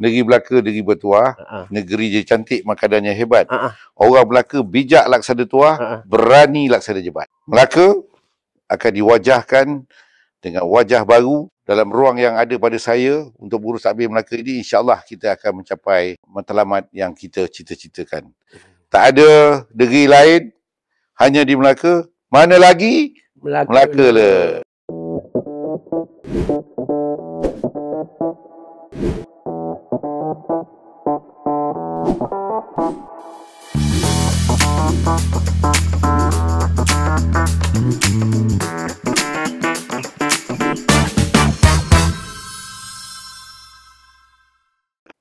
negeri Belaka negeri bertuah, uh-uh. negeri je cantik makadanya hebat. Uh-uh. Orang Melaka bijak laksana tuah, uh-uh. berani laksana jebat. Melaka akan diwajahkan dengan wajah baru dalam ruang yang ada pada saya untuk urus takbir Melaka ini insyaallah kita akan mencapai matlamat yang kita cita-citakan. Tak ada negeri lain hanya di Melaka. Mana lagi? Melaka. Melaka le. Lah. Lah.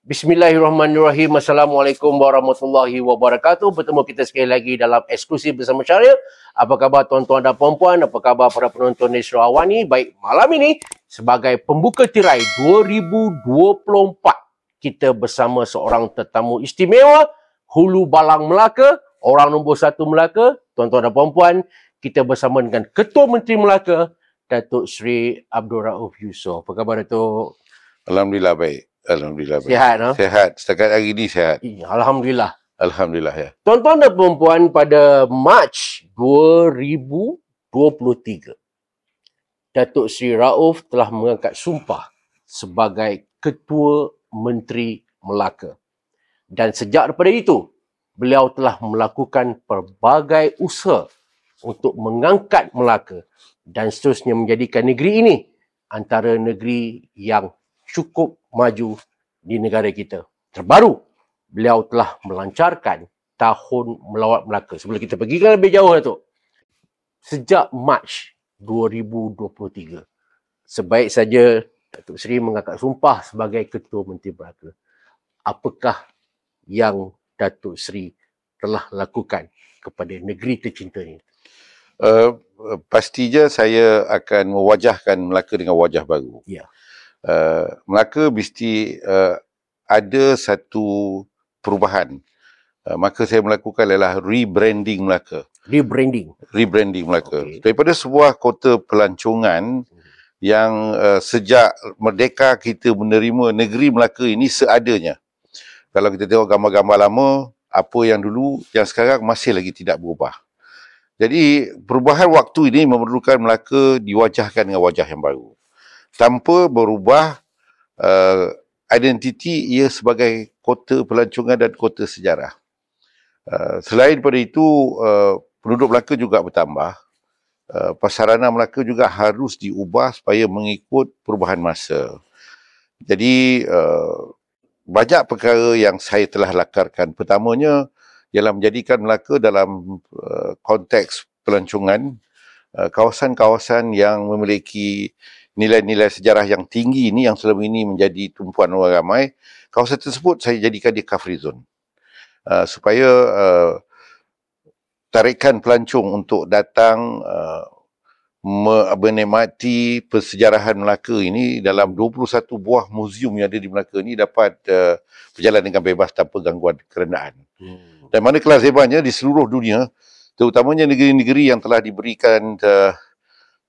Bismillahirrahmanirrahim. Assalamualaikum warahmatullahi wabarakatuh. Bertemu kita sekali lagi dalam eksklusif bersama Syaril. Apa khabar tuan-tuan dan puan-puan? Apa khabar para penonton Nesro Awani? Baik, malam ini sebagai pembuka tirai 2024 kita bersama seorang tetamu istimewa Hulu Balang Melaka, orang nombor satu Melaka, tuan-tuan dan puan-puan, kita bersama dengan Ketua Menteri Melaka, Datuk Seri Abdul Rauf Yusof. Apa khabar Datuk? Alhamdulillah baik. Alhamdulillah baik. Sihat, no? Sihat. Setakat hari ini sihat. Ih, Alhamdulillah. Alhamdulillah, ya. Tuan-tuan dan puan-puan, pada Mac 2023, Datuk Seri Rauf telah mengangkat sumpah sebagai Ketua Menteri Melaka. Dan sejak daripada itu, beliau telah melakukan pelbagai usaha untuk mengangkat Melaka dan seterusnya menjadikan negeri ini antara negeri yang cukup maju di negara kita. Terbaru, beliau telah melancarkan Tahun Melawat Melaka. Sebelum kita pergi kan lebih jauh, Datuk. Lah sejak Mac 2023, sebaik saja Datuk Seri mengangkat sumpah sebagai Ketua Menteri Beraga. Apakah yang Datuk Seri telah lakukan kepada negeri tercinta ini? Uh, pastinya saya akan mewajahkan Melaka dengan wajah baru. Ya. Uh, Melaka mesti uh, ada satu perubahan. Uh, maka saya melakukan adalah rebranding Melaka. Rebranding? Rebranding Melaka. Okay. Daripada sebuah kota pelancongan, hmm yang uh, sejak merdeka kita menerima negeri Melaka ini seadanya. Kalau kita tengok gambar-gambar lama, apa yang dulu yang sekarang masih lagi tidak berubah. Jadi perubahan waktu ini memerlukan Melaka diwajahkan dengan wajah yang baru. Tanpa berubah uh, identiti ia sebagai kota pelancongan dan kota sejarah. Uh, selain daripada itu, uh, penduduk Melaka juga bertambah. Eh, pasarana Melaka juga harus diubah supaya mengikut perubahan masa. Jadi uh, banyak perkara yang saya telah lakarkan. Pertamanya ialah menjadikan Melaka dalam uh, konteks pelancongan uh, kawasan-kawasan yang memiliki nilai-nilai sejarah yang tinggi ini yang selama ini menjadi tumpuan orang ramai. Kawasan tersebut saya jadikan di kafri zone. Uh, supaya uh, tarikan pelancong untuk datang uh, menikmati persejarahan Melaka ini dalam 21 buah muzium yang ada di Melaka ini dapat uh, berjalan dengan bebas tanpa gangguan kerendaan. Hmm. Dan mana kelas hebatnya di seluruh dunia, terutamanya negeri-negeri yang telah diberikan uh,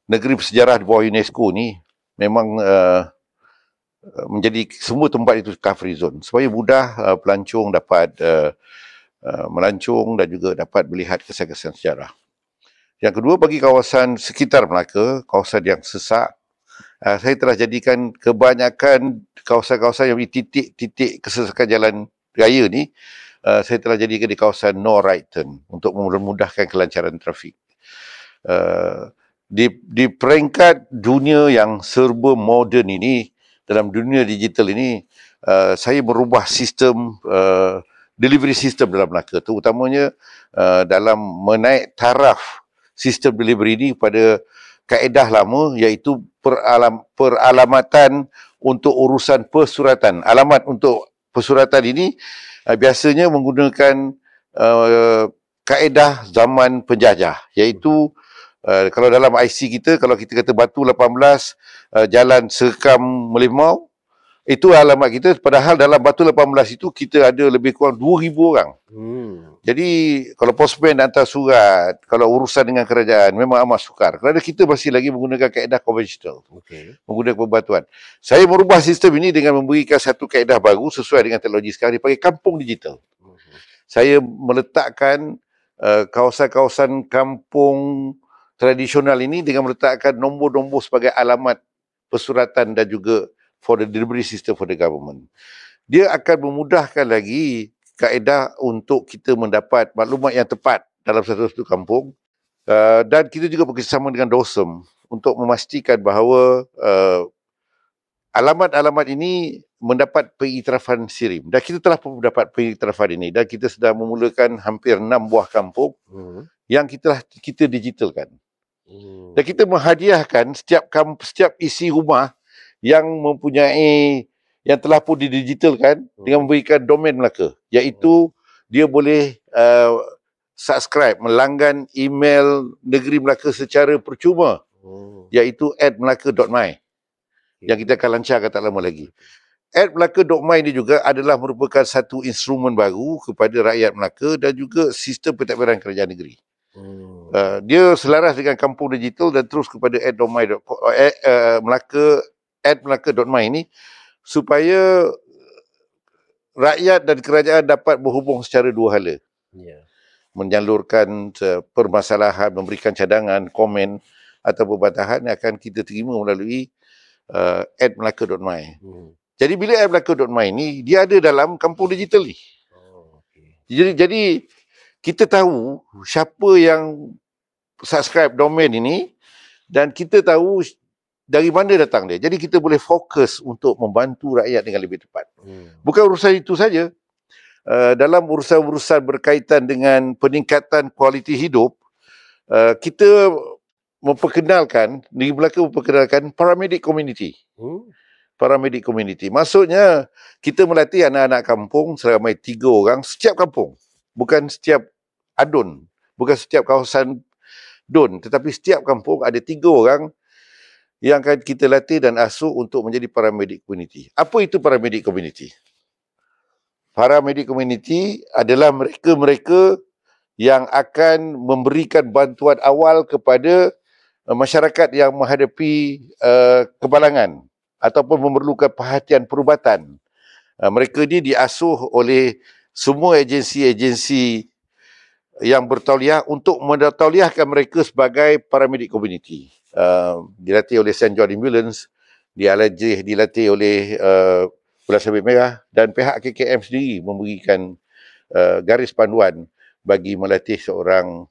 negeri bersejarah di bawah UNESCO ini memang uh, uh, menjadi semua tempat itu cover zone supaya mudah uh, pelancong dapat uh, Uh, melancung dan juga dapat melihat kesan-kesan sejarah. Yang kedua, bagi kawasan sekitar Melaka, kawasan yang sesak, uh, saya telah jadikan kebanyakan kawasan-kawasan yang di titik-titik kesesakan jalan raya ni, uh, saya telah jadikan di kawasan no right turn untuk memudahkan kelancaran trafik. Uh, di, di peringkat dunia yang serba moden ini, dalam dunia digital ini, uh, saya merubah sistem uh, delivery system dalam Melaka terutamanya uh, dalam menaik taraf sistem delivery ini pada kaedah lama iaitu peralam, peralamatan untuk urusan persuratan alamat untuk persuratan ini uh, biasanya menggunakan uh, kaedah zaman penjajah iaitu uh, kalau dalam IC kita kalau kita kata batu 18 uh, jalan sekam melimau itu alamat kita padahal dalam batu 18 itu kita ada lebih kurang 2000 orang. Hmm. Jadi kalau posmen hantar surat, kalau urusan dengan kerajaan memang amat sukar. Kerana kita masih lagi menggunakan kaedah konvensional. Okay. Menggunakan perbatuan. Saya merubah sistem ini dengan memberikan satu kaedah baru sesuai dengan teknologi sekarang dipanggil kampung digital. Hmm. Saya meletakkan uh, kawasan-kawasan kampung tradisional ini dengan meletakkan nombor-nombor sebagai alamat persuratan dan juga for the delivery system for the government. Dia akan memudahkan lagi kaedah untuk kita mendapat maklumat yang tepat dalam satu-satu kampung uh, dan kita juga bekerjasama dengan DOSEM untuk memastikan bahawa uh, alamat-alamat ini mendapat pengiktirafan SIRIM dan kita telah pun mendapat pengiktirafan ini dan kita sudah memulakan hampir enam buah kampung hmm. yang kita telah kita digitalkan. Hmm. Dan kita menghadiahkan setiap kamp, setiap isi rumah yang mempunyai yang telah pun didigitalkan hmm. dengan memberikan domain Melaka iaitu dia boleh uh, subscribe melanggan email negeri Melaka secara percuma oh. iaitu admelaka.my yang kita akan lancarkan tak lama lagi. Admelaka.my ini juga adalah merupakan satu instrumen baru kepada rakyat Melaka dan juga sistem pentadbiran kerajaan negeri. Hmm. Uh, dia selaras dengan kampung digital dan terus kepada admelaka.my @melaka.my ini supaya uh, rakyat dan kerajaan dapat berhubung secara dua hala. Ya. menyalurkan uh, permasalahan, memberikan cadangan, komen atau perbantahan yang akan kita terima melalui uh, @melaka.my. Hmm. Jadi bila @melaka.my ini dia ada dalam kampung digital ni. Oh, okay. Jadi jadi kita tahu siapa yang subscribe domain ini dan kita tahu dari mana datang dia. Jadi kita boleh fokus untuk membantu rakyat dengan lebih tepat. Hmm. Bukan urusan itu saja. Uh, dalam urusan-urusan berkaitan dengan peningkatan kualiti hidup, uh, kita memperkenalkan, negeri Melaka memperkenalkan paramedic community. Hmm. Paramedic community. Maksudnya, kita melatih anak-anak kampung seramai tiga orang setiap kampung. Bukan setiap adun. Bukan setiap kawasan dun. Tetapi setiap kampung ada tiga orang yang akan kita latih dan asuh untuk menjadi paramedic community. Apa itu paramedic community? Paramedic community adalah mereka-mereka yang akan memberikan bantuan awal kepada eh, masyarakat yang menghadapi uh, kebalangan ataupun memerlukan perhatian perubatan. Uh, mereka ini diasuh oleh semua agensi-agensi yang bertauliah untuk mendatauliahkan mereka sebagai paramedic community uh, dilatih oleh St. John Ambulance, dialajih dilatih oleh uh, Pulau Sabit Merah dan pihak KKM sendiri memberikan uh, garis panduan bagi melatih seorang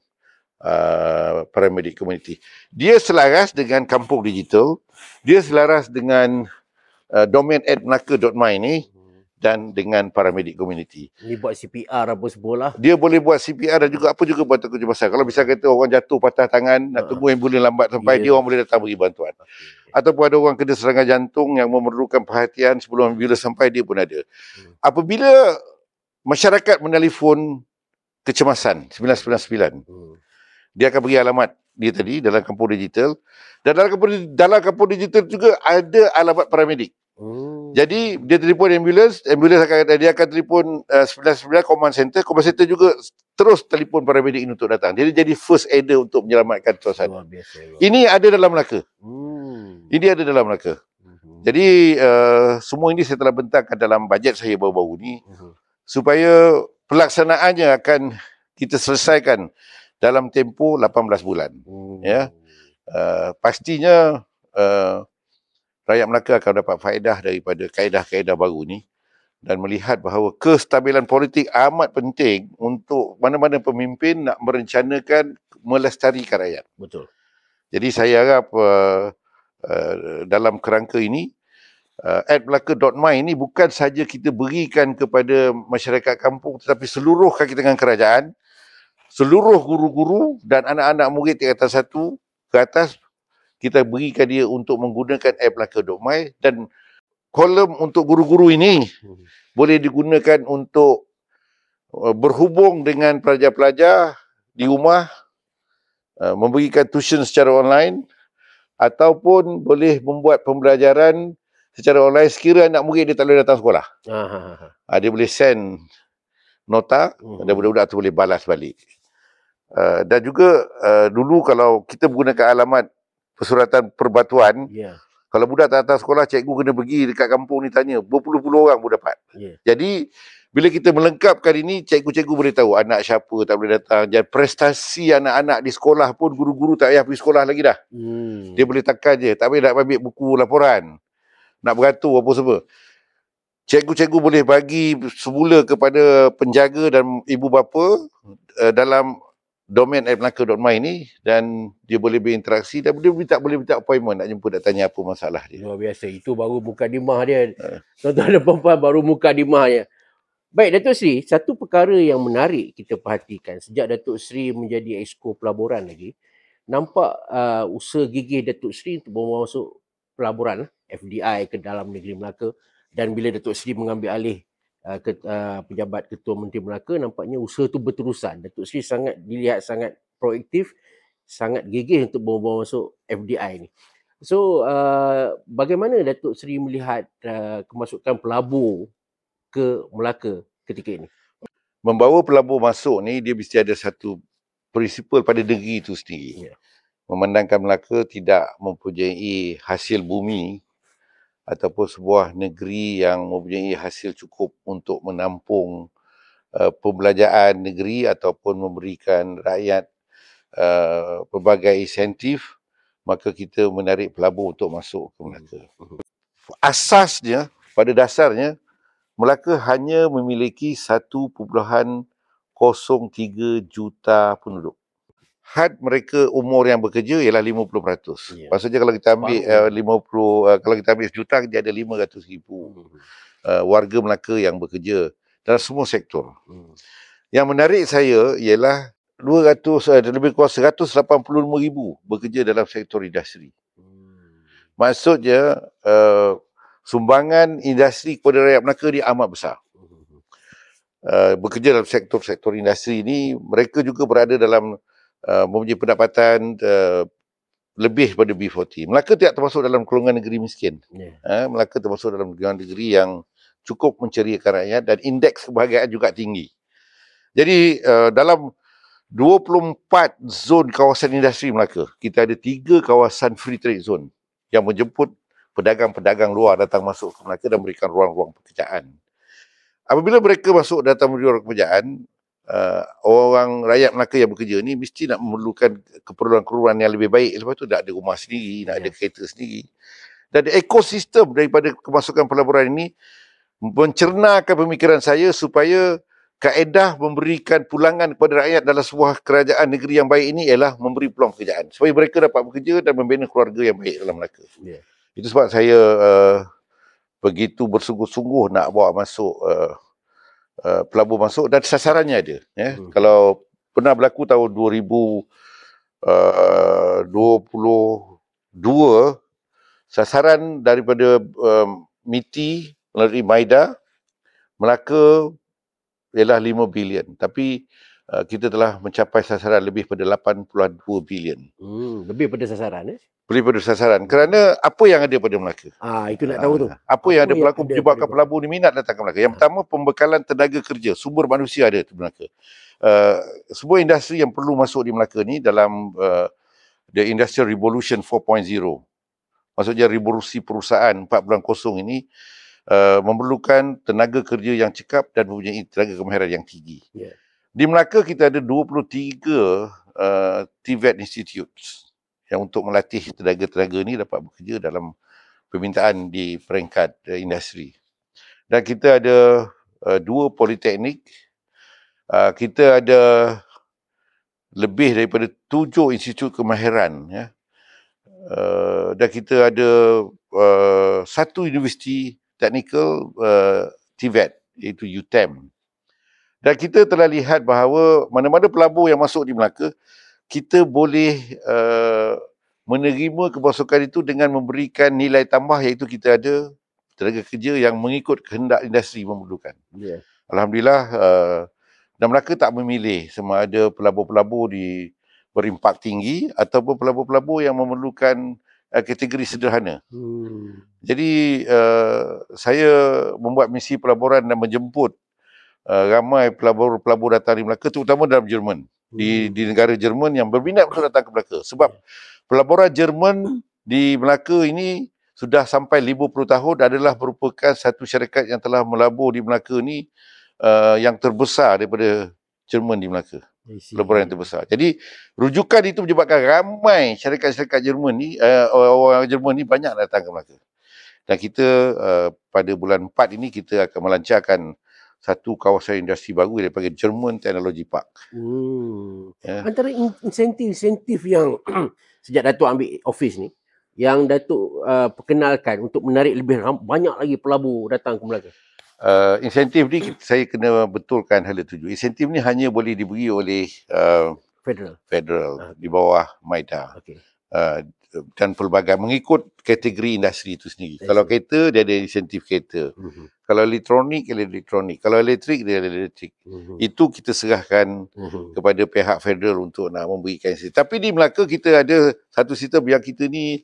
uh, paramedic community. Dia selaras dengan Kampung Digital, dia selaras dengan uh, domain at melaka.my ni, dan dengan paramedic community. Ini buat CPR apa semua lah. Dia boleh buat CPR dan juga apa juga buat takut pasal. Kalau bisa kata orang jatuh patah tangan nak ah. tunggu yang boleh lambat sampai yeah. dia orang boleh datang bagi bantuan. Okay. Ataupun ada orang kena serangan jantung yang memerlukan perhatian sebelum bila sampai dia pun ada. Hmm. Apabila masyarakat menelpon kecemasan 999. Hmm. Dia akan beri alamat dia tadi dalam kampung digital. Dan dalam kampung, dalam kampung digital juga ada alamat paramedik. Hmm. Jadi dia telefon ambulans, ambulans akan dia akan telefon uh, 99 command center, command center juga terus telefon para medik untuk datang. Jadi jadi first aider untuk menyelamatkan suasana. Luar biasa. Ini ada dalam Melaka. Hmm. Ini ada dalam Melaka. uh Jadi uh, semua ini saya telah bentangkan dalam bajet saya baru-baru ini uh hmm. supaya pelaksanaannya akan kita selesaikan dalam tempoh 18 bulan. Hmm. Ya. Uh, pastinya uh, rakyat Melaka akan dapat faedah daripada kaedah-kaedah baru ni dan melihat bahawa kestabilan politik amat penting untuk mana-mana pemimpin nak merencanakan melestarikan rakyat. Betul. Jadi saya harap uh, uh, dalam kerangka ini uh, adblaka.my ini bukan saja kita berikan kepada masyarakat kampung tetapi seluruh kaki tangan kerajaan, seluruh guru-guru dan anak-anak murid atas satu ke atas kita berikan dia untuk menggunakan app Laka.my dan kolom untuk guru-guru ini hmm. boleh digunakan untuk uh, berhubung dengan pelajar-pelajar di rumah uh, memberikan tuition secara online ataupun boleh membuat pembelajaran secara online sekiranya anak murid dia tak boleh datang sekolah. Ha, ha, ha, ah, dia boleh send nota hmm. dan budak-budak tu boleh balas balik. Uh, dan juga uh, dulu kalau kita menggunakan alamat persuratan perbatuan. Yeah. Kalau budak tak datang sekolah, cikgu kena pergi dekat kampung ni tanya. Berpuluh-puluh orang pun dapat. Yeah. Jadi, bila kita melengkapkan ini, cikgu-cikgu boleh tahu anak siapa tak boleh datang. Dan prestasi anak-anak di sekolah pun, guru-guru tak payah pergi sekolah lagi dah. Hmm. Dia boleh tekan je. Tak payah nak ambil buku laporan. Nak beratur apa semua. Cikgu-cikgu boleh bagi semula kepada penjaga dan ibu bapa uh, dalam domain app melaka.my ni dan dia boleh berinteraksi dan dia boleh tak boleh minta appointment nak jumpa nak tanya apa masalah dia. Luar biasa. Itu baru muka dimah dia. Ha. Tuan-tuan dan puan baru muka dimah dia. Baik Datuk Sri satu perkara yang menarik kita perhatikan sejak Datuk Sri menjadi exco pelaburan lagi, nampak uh, usaha gigih Datuk Seri untuk masuk pelaburan FDI ke dalam negeri Melaka dan bila Datuk Sri mengambil alih Ah, ah, pejabat Ketua Menteri Melaka nampaknya usaha tu berterusan. Datuk Seri sangat dilihat sangat proaktif, sangat gigih untuk bawa-bawa masuk FDI ni. So uh, bagaimana Datuk Seri melihat uh, kemasukan pelabur ke Melaka ketika ini? Membawa pelabur masuk ni dia mesti ada satu prinsipal pada negeri itu sendiri. Yeah. Memandangkan Melaka tidak mempunyai hasil bumi ataupun sebuah negeri yang mempunyai hasil cukup untuk menampung uh, eh, pembelajaran negeri ataupun memberikan rakyat uh, pelbagai insentif maka kita menarik pelabur untuk masuk ke hmm. Melaka. Asasnya pada dasarnya Melaka hanya memiliki 1.03 juta penduduk had mereka umur yang bekerja ialah 50%. Yeah. Maksudnya kalau kita ambil uh, 50 uh, kalau kita ambil juta, dia ada 500,000 ribu uh, warga Melaka yang bekerja dalam semua sektor. Hmm. Yang menarik saya ialah 200 uh, eh, lebih kurang 185,000 bekerja dalam sektor industri. Hmm. Maksudnya uh, sumbangan industri kepada rakyat Melaka dia amat besar. Uh, bekerja dalam sektor-sektor industri ini mereka juga berada dalam Uh, mempunyai pendapatan uh, lebih pada B40. Melaka tidak termasuk dalam golongan negeri miskin. Yeah. Uh, Melaka termasuk dalam golongan negeri yang cukup menceriakan rakyat dan indeks kebahagiaan juga tinggi. Jadi uh, dalam 24 zon kawasan industri Melaka, kita ada tiga kawasan free trade zone yang menjemput pedagang-pedagang luar datang masuk ke Melaka dan memberikan ruang-ruang pekerjaan. Apabila mereka masuk datang memberikan ruang pekerjaan, uh, orang rakyat Melaka yang bekerja ni mesti nak memerlukan keperluan-keperluan yang lebih baik lepas tu nak ada rumah sendiri nak yes. ada ya. kereta sendiri dan ekosistem daripada kemasukan pelaburan ini mencernakan pemikiran saya supaya kaedah memberikan pulangan kepada rakyat dalam sebuah kerajaan negeri yang baik ini ialah memberi peluang pekerjaan supaya mereka dapat bekerja dan membina keluarga yang baik dalam Melaka. Yeah. Itu sebab saya uh, begitu bersungguh-sungguh nak bawa masuk uh, Eh, pelabur masuk dan sasarannya ada ya hmm. kalau pernah berlaku tahun 2022, eh, sasaran daripada um, eh, MITI melalui Maida Melaka ialah 5 bilion tapi Eh, kita telah mencapai sasaran lebih pada 82 bilion. Hmm, lebih pada sasaran eh? Lebih pada sasaran. Kerana apa yang ada pada Melaka? Ah, itu nak tahu ah, tu. Apa, apa yang ada berlaku menyebabkan pelabur ni minat datang ke Melaka? Yang ah. pertama pembekalan tenaga kerja, sumber manusia ada di Melaka. Uh, eh, semua industri yang perlu masuk di Melaka ni dalam uh, the industrial revolution 4.0. Maksudnya revolusi perusahaan 4 bulan kosong ini uh, memerlukan tenaga kerja yang cekap dan mempunyai tenaga kemahiran yang tinggi. Yeah. Di Melaka kita ada 23 uh, TVET Institute yang untuk melatih tenaga-tenaga ini dapat bekerja dalam permintaan di peringkat uh, industri. Dan kita ada uh, dua politeknik. Uh, kita ada lebih daripada tujuh institut kemahiran. Ya. Uh, dan kita ada uh, satu universiti teknikal uh, TVET iaitu UTEM. Dan kita telah lihat bahawa mana-mana pelabur yang masuk di Melaka, kita boleh uh, menerima kepasukan itu dengan memberikan nilai tambah iaitu kita ada tenaga kerja yang mengikut kehendak industri memerlukan. Yeah. Alhamdulillah, uh, dan Melaka tak memilih sama ada pelabur-pelabur di berimpak tinggi ataupun pelabur-pelabur yang memerlukan uh, kategori sederhana. Hmm. Jadi, uh, saya membuat misi pelaburan dan menjemput uh, ramai pelabur-pelabur datang dari Melaka terutama dalam Jerman hmm. di di negara Jerman yang berminat untuk datang ke Melaka sebab ya. pelaburan Jerman di Melaka ini sudah sampai 50 tahun adalah merupakan satu syarikat yang telah melabur di Melaka ini uh, yang terbesar daripada Jerman di Melaka. Pelaburan yang terbesar. Jadi rujukan itu menyebabkan ramai syarikat-syarikat Jerman ni uh, orang Jerman ni banyak datang ke Melaka. Dan kita uh, pada bulan 4 ini kita akan melancarkan satu kawasan industri baru yang dipanggil German Technology Park. Hmm. Ya. Antara insentif-insentif yang sejak Datuk ambil office ni, yang Datuk uh, perkenalkan untuk menarik lebih ram- banyak lagi pelabur datang ke Melaka? Uh, insentif ni saya kena betulkan hal itu. Insentif ni hanya boleh diberi oleh uh, federal, federal ah. di bawah MAIDA. Okay. Uh, dan pelbagai mengikut kategori industri itu sendiri. Yes. Kalau kereta dia ada insentif kereta. Mm-hmm. Kalau elektronik dia ada elektronik. Kalau elektrik dia ada elektrik. Mm-hmm. Itu kita serahkan mm-hmm. kepada pihak federal untuk nak memberikan insentif. Tapi di Melaka kita ada satu sistem yang kita ni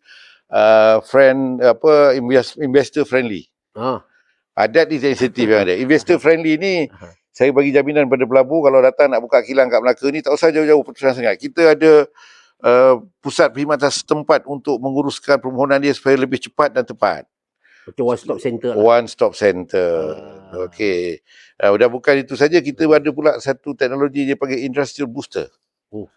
uh, friend apa investor friendly. Ha. Ah. Adat insentif yang ada. Investor friendly ni ha. saya bagi jaminan pada pelabur kalau datang nak buka kilang kat Melaka ni tak usah jauh-jauh putusan sangat. Kita ada Eh, pusat perkhidmatan setempat untuk menguruskan permohonan dia supaya lebih cepat dan tepat. Okay, one stop center. Lah. One stop center. Ah. Okey. Uh, eh, dah bukan itu saja kita ada pula satu teknologi dia panggil industrial booster. Oh.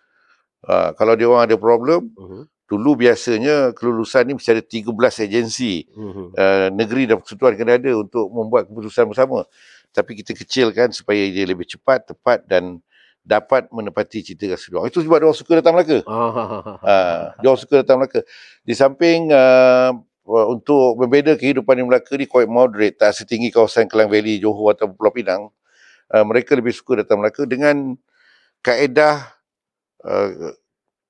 Uh, kalau dia orang ada problem, uh-huh. dulu biasanya kelulusan ni mesti ada 13 agensi uh-huh. uh, negeri dan persekutuan kena ada untuk membuat keputusan bersama. Tapi kita kecilkan supaya dia lebih cepat, tepat dan dapat menepati cita rasa dia. Itu sebab dia orang suka datang Melaka. Ah, ha, ha, ha, ha. Ah, dia orang suka datang Melaka. Di samping uh, untuk berbeza kehidupan di Melaka ni quite moderate, tak setinggi kawasan Kelang Valley, Johor atau Pulau Pinang. Uh, mereka lebih suka datang Melaka dengan kaedah uh,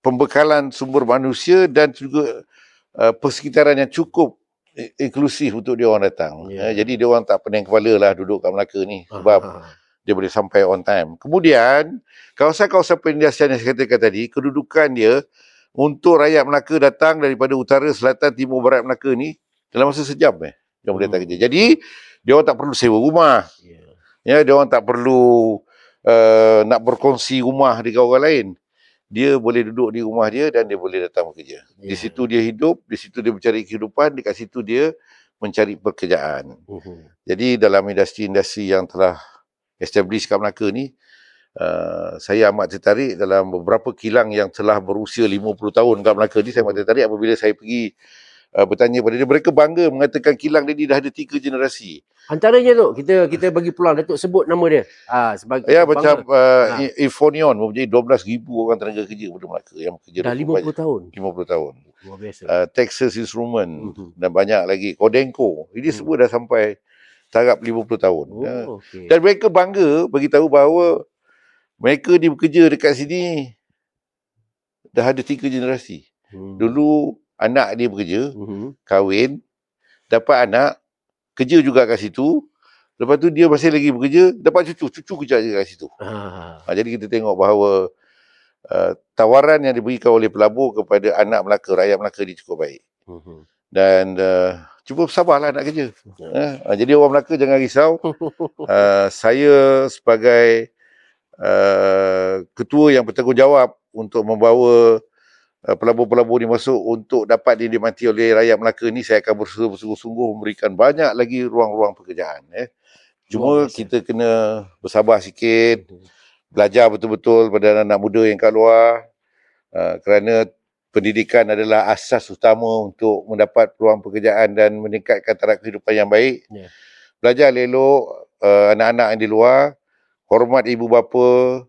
pembekalan sumber manusia dan juga uh, persekitaran yang cukup inklusif untuk dia orang datang. Yeah. Ya. Uh, jadi dia orang tak pening kepala lah duduk kat Melaka ni sebab uh-huh dia boleh sampai on time. Kemudian, kawasan-kawasan penindasan yang saya katakan tadi, kedudukan dia untuk rakyat Melaka datang daripada utara, selatan, timur, barat Melaka ni dalam masa sejam eh. Dia boleh datang hmm. kerja. Jadi, dia orang tak perlu sewa rumah. Ya, ya dia orang tak perlu uh, nak berkongsi rumah dengan orang lain. Dia boleh duduk di rumah dia dan dia boleh datang bekerja. Di ya. situ dia hidup, di situ dia mencari kehidupan, dekat situ dia mencari pekerjaan. Uhum. Jadi dalam industri-industri yang telah establish kat Melaka ni uh, saya amat tertarik dalam beberapa kilang yang telah berusia 50 tahun kat Melaka ni saya amat tertarik apabila saya pergi uh, bertanya pada dia mereka bangga mengatakan kilang dia ni dah ada tiga generasi antaranya tu kita kita bagi peluang Datuk sebut nama dia uh, sebagai ya macam uh, ha. Infonion mempunyai 12000 orang tenaga kerja pada Melaka yang kerja dah 50 banyak. tahun 50 tahun uh, Texas Instrument uh-huh. Mhm. dan banyak lagi Kodenko ini uh-huh. semua dah sampai tarap 50 tahun. Oh, ya. okay. Dan mereka bangga tahu bahawa mereka ni bekerja dekat sini dah ada tiga generasi. Hmm. Dulu anak dia bekerja, hmm. kahwin, dapat anak, kerja juga kat situ. Lepas tu dia masih lagi bekerja, dapat cucu. Cucu kerja juga kat situ. Ah. Ha, jadi kita tengok bahawa uh, tawaran yang diberikan oleh pelabur kepada anak Melaka, rakyat Melaka ni cukup baik. Hmm. Dan uh, cuba bersabarlah nak kerja. Ha, jadi orang Melaka jangan risau. Uh, saya sebagai uh, ketua yang bertanggungjawab untuk membawa uh, pelabur-pelabur ni masuk untuk dapat dinikmati oleh rakyat Melaka ni saya akan bersungguh-sungguh memberikan banyak lagi ruang-ruang pekerjaan ya. Eh. Cuma kita kena bersabar sikit. Hmm. Belajar betul-betul pada anak-anak muda yang kat luar. Uh, kerana pendidikan adalah asas utama untuk mendapat peluang pekerjaan dan meningkatkan taraf kehidupan yang baik. Yeah. Belajar elok uh, anak-anak yang di luar, hormat ibu bapa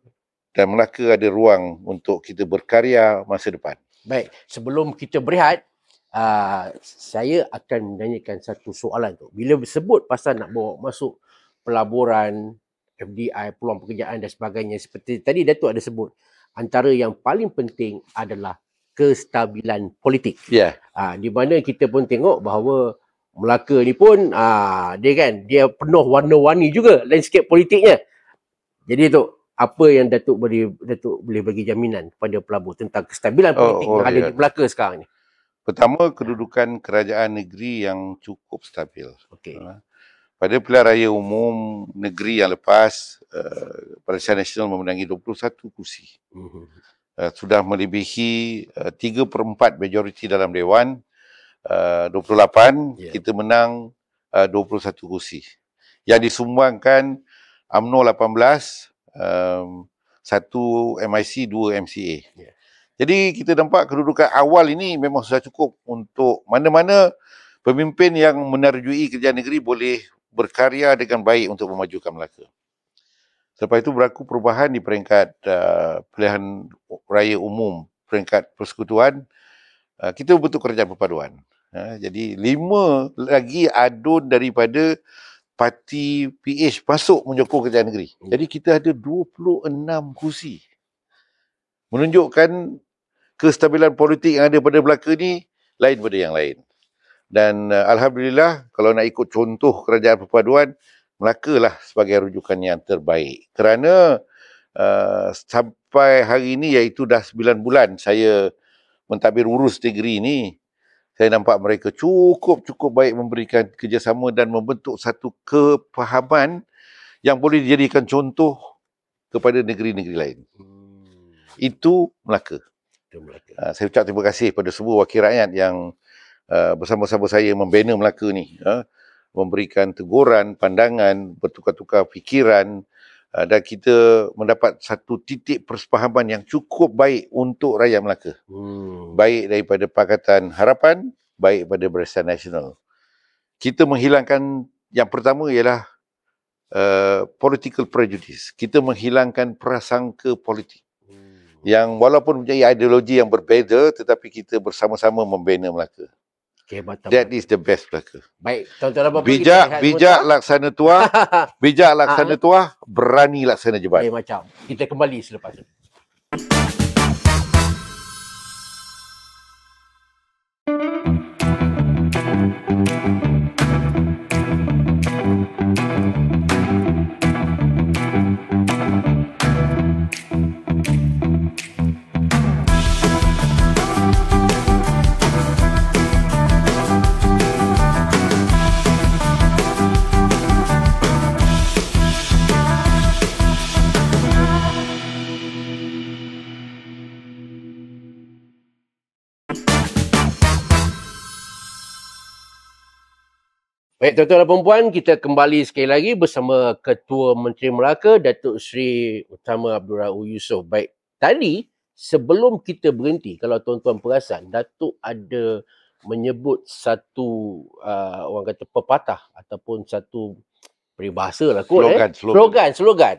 dan Melaka ada ruang untuk kita berkarya masa depan. Baik, sebelum kita berehat Uh, saya akan menanyakan satu soalan tu. Bila disebut pasal nak bawa masuk pelaburan FDI, peluang pekerjaan dan sebagainya seperti tadi Datuk ada sebut antara yang paling penting adalah kestabilan politik. Yeah. Ya. Uh, di mana kita pun tengok bahawa Melaka ni pun uh, dia kan dia penuh warna-warni juga landscape politiknya. Jadi tu apa yang Datuk boleh Datuk boleh bagi jaminan kepada pelabur tentang kestabilan oh, politik oh, yang yeah. ada di oh, ya. Melaka sekarang ni. Pertama kedudukan kerajaan negeri yang cukup stabil. Okey. Ha. Pada pilihan raya umum negeri yang lepas uh, eh, Parti Nasional memenangi 21 kursi. Mhm uh, sudah melebihi uh, eh, 3 per 4 majoriti dalam Dewan uh, 28 yeah. kita menang eh, uh, 21 kursi yang disumbangkan UMNO 18 um, satu MIC dua MCA yeah. jadi kita nampak kedudukan awal ini memang sudah cukup untuk mana-mana pemimpin yang menerjui kerja negeri boleh berkarya dengan baik untuk memajukan Melaka Selepas itu berlaku perubahan di peringkat uh, pilihan raya umum, peringkat persekutuan. Uh, kita butuh kerajaan perpaduan. Uh, jadi lima lagi adun daripada parti PH masuk menyokong kerajaan negeri. Jadi kita ada 26 kursi. Menunjukkan kestabilan politik yang ada pada belakang ini lain pada yang lain. Dan uh, Alhamdulillah kalau nak ikut contoh kerajaan perpaduan, Melaka lah sebagai rujukan yang terbaik. Kerana uh, sampai hari ini iaitu dah 9 bulan saya mentadbir urus negeri ini, saya nampak mereka cukup-cukup baik memberikan kerjasama dan membentuk satu kepahaman yang boleh dijadikan contoh kepada negeri-negeri lain. Hmm. Itu Melaka. Itu Melaka. Uh, saya ucap terima kasih kepada semua wakil rakyat yang uh, bersama-sama saya membina Melaka ni. Uh, memberikan teguran, pandangan, bertukar-tukar fikiran ah, dan kita mendapat satu titik persepahaman yang cukup baik untuk rakyat Melaka. Hmm. Baik daripada Pakatan Harapan, baik daripada Barisan Nasional. Kita menghilangkan yang pertama ialah uh, political prejudice. Kita menghilangkan prasangka politik. Hmm. Yang walaupun punya ideologi yang berbeza tetapi kita bersama-sama membina Melaka. Kehebatan. That is the best pelaka. Baik, tuan-tuan apa bijak kita bijak laksana tua, bijak laksana ah, tua, berani laksana jebat. Baik eh, macam. Kita kembali selepas itu. Baik, tuan-tuan dan perempuan, kita kembali sekali lagi bersama Ketua Menteri Melaka, Datuk Seri Utama Abdul Rauh Yusof. Baik, tadi sebelum kita berhenti, kalau tuan-tuan perasan, Datuk ada menyebut satu uh, orang kata pepatah ataupun satu peribahasa lah kot. Eh. Slogan, eh. slogan. Slogan, slogan.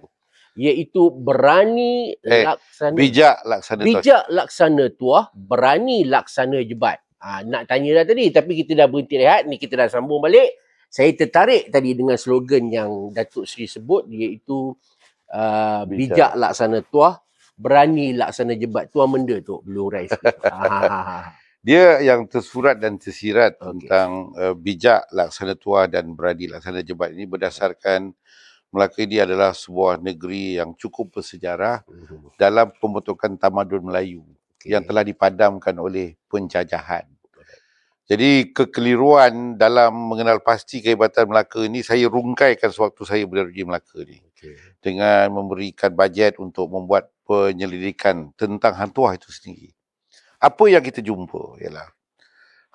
Iaitu berani eh, laksana. Bijak laksana Bijak tuah. laksana tuah, berani laksana jebat. Ha, nak tanya dah tadi tapi kita dah berhenti rehat ni kita dah sambung balik saya tertarik tadi dengan slogan yang Datuk Seri sebut iaitu uh, bijak laksana tuah, berani laksana jebat tuah menda tu, blue rice. Dia yang tersurat dan tersirat okay. tentang uh, bijak laksana tuah dan berani laksana jebat ini berdasarkan Melaka ini adalah sebuah negeri yang cukup bersejarah mhm. dalam pembentukan tamadun Melayu okay. yang telah dipadamkan oleh penjajahan. Jadi kekeliruan dalam mengenal pasti kehebatan Melaka ini saya rungkaikan sewaktu saya berada di Melaka ini. Okay. Dengan memberikan bajet untuk membuat penyelidikan tentang Hang Tuah itu sendiri. Apa yang kita jumpa ialah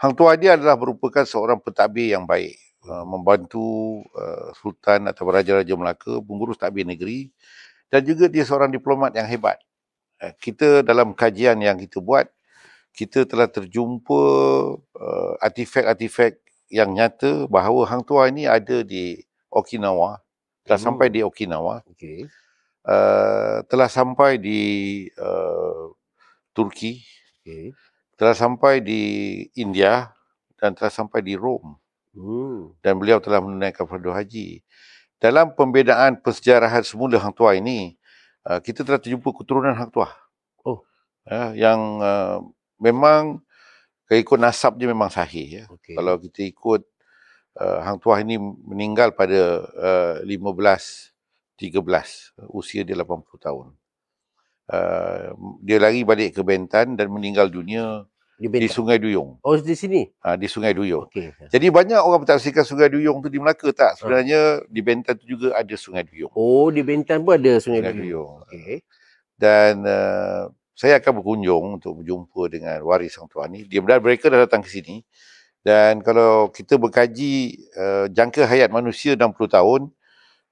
Hang Tuah dia adalah merupakan seorang pentadbir yang baik. Eh, membantu eh, Sultan atau Raja-Raja Melaka mengurus tadbir negeri. Dan juga dia seorang diplomat yang hebat. Eh, kita dalam kajian yang kita buat, kita telah terjumpa uh, artifak-artifak yang nyata bahawa Hang Tua ini ada di Okinawa, telah hmm. sampai di Okinawa, okay. uh, telah sampai di uh, Turki, okay. telah sampai di India dan telah sampai di Rome. Hmm. Dan beliau telah menunaikan fardu haji. Dalam pembedaan persejarahan semula Hang Tua ini, uh, kita telah terjumpa keturunan Hang Tua. Oh. Uh, yang uh, memang kalau ikut nasab dia memang sahih ya. Okay. Kalau kita ikut uh, hang tuah ini meninggal pada uh, 15 13 usia dia 80 tahun. Uh, dia lari balik ke Bentan dan meninggal dunia di, di Sungai Duyung. Oh di sini. Ah uh, di Sungai Duyung. Okay. Ya. Jadi banyak orang bertafsirkan Sungai Duyung tu di Melaka tak? Ah. Sebenarnya uh. di Bentan tu juga ada Sungai Duyung. Oh di Bentan pun ada Sungai, sungai Duyung. Duyung. Okey. Dan uh, saya akan berkunjung untuk berjumpa dengan waris sang tuan ni. Dia benar mereka dah datang ke sini. Dan kalau kita berkaji uh, jangka hayat manusia 60 tahun,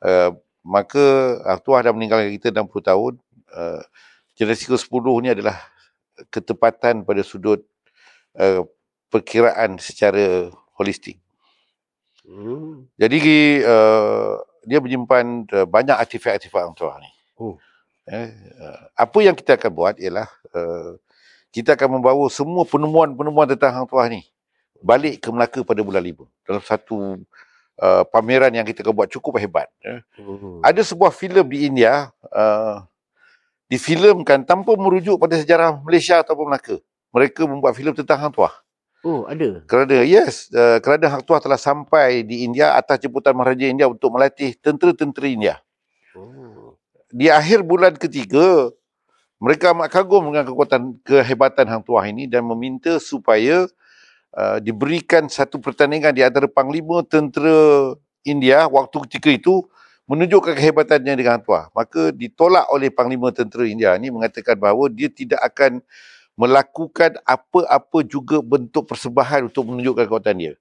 uh, maka arwah dah meninggal kita 60 tahun. Uh, generasi ke-10 ni adalah ketepatan pada sudut uh, perkiraan secara holistik. Hmm. Jadi uh, dia menyimpan uh, banyak artifak-artifak arwah ni. Oh. Ya, eh, apa yang kita akan buat ialah eh, kita akan membawa semua penemuan-penemuan tentang Hang Tuah ni balik ke Melaka pada bulan 5 dalam satu uh, pameran yang kita akan buat cukup hebat. Uh-huh. Ada sebuah filem di India uh, difilemkan tanpa merujuk pada sejarah Malaysia ataupun Melaka. Mereka membuat filem tentang Hang Tuah. Oh, ada. Kerana yes, uh, kerana Hang Tuah telah sampai di India atas jemputan Maharaja India untuk melatih tentera-tentera India. Oh di akhir bulan ketiga mereka amat kagum dengan kekuatan kehebatan Hang Tuah ini dan meminta supaya uh, diberikan satu pertandingan di antara panglima tentera India waktu ketika itu menunjukkan kehebatannya dengan Hang Tuah. Maka ditolak oleh panglima tentera India ini mengatakan bahawa dia tidak akan melakukan apa-apa juga bentuk persembahan untuk menunjukkan kekuatan dia.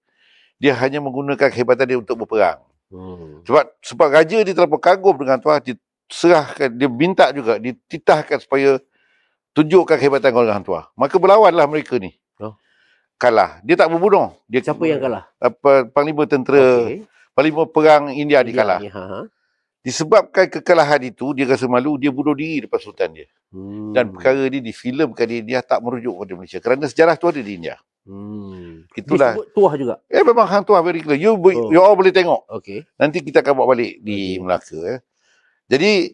Dia hanya menggunakan kehebatan dia untuk berperang. Hmm. Sebab sebab raja dia terlalu kagum dengan Tuah dia serahkan, dia minta juga, dititahkan supaya tunjukkan kehebatan golongan hantu. Maka berlawanlah mereka ni. Oh. Kalah. Dia tak berbunuh. Dia, Siapa yang kalah? Apa, eh, panglima tentera. Okay. Panglima perang India, India dikalah. Ha, ha. Disebabkan kekalahan itu, dia rasa malu, dia bunuh diri depan Sultan dia. Hmm. Dan perkara ini difilmkan di India tak merujuk kepada Malaysia. Kerana sejarah tu ada di India. Hmm. Itulah. Disebut tuah juga? Eh, memang hang tuah very clear. You, oh. you all boleh tengok. Okay. Nanti kita akan buat balik di okay. Melaka. Eh. Jadi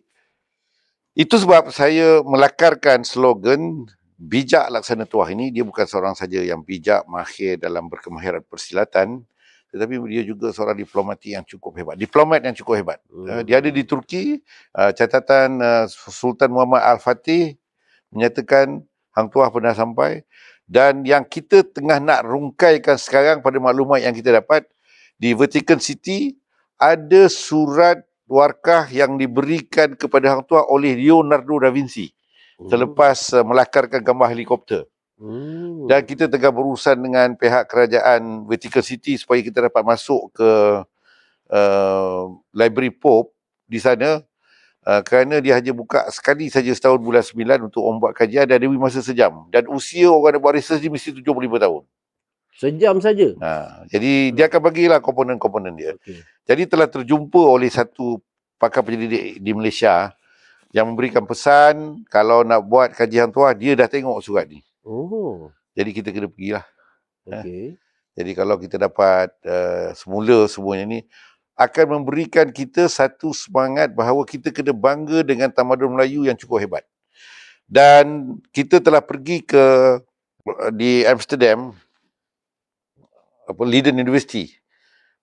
itu sebab saya melakarkan slogan bijak laksana tuah ini dia bukan seorang saja yang bijak mahir dalam berkemahiran persilatan tetapi dia juga seorang diplomat yang cukup hebat diplomat yang cukup hebat hmm. Eh, dia ada di Turki eh, catatan eh, Sultan Muhammad Al Fatih menyatakan hang tuah pernah sampai dan yang kita tengah nak rungkaikan sekarang pada maklumat yang kita dapat di Vatican City ada surat warkah yang diberikan kepada Hang Tua oleh Leonardo da Vinci hmm. selepas uh, melakarkan gambar helikopter. Hmm. Dan kita tengah berurusan dengan pihak kerajaan Vatican City supaya kita dapat masuk ke uh, Library Pope di sana uh, kerana dia hanya buka sekali saja setahun bulan 9 untuk orang buat kajian dan dia masa sejam. Dan usia orang nak buat research ni mesti 75 tahun. Sejam saja. Ha, jadi hmm. dia akan bagilah komponen-komponen dia. Okay. Jadi telah terjumpa oleh satu pakar penyelidik di Malaysia yang memberikan pesan kalau nak buat kaji hang tua dia dah tengok surat ni. Oh. Jadi kita kena pergilah. Ha. Okey. Ha. Jadi kalau kita dapat uh, semula semuanya ni akan memberikan kita satu semangat bahawa kita kena bangga dengan tamadun Melayu yang cukup hebat. Dan kita telah pergi ke eh, di Amsterdam apa Leiden University.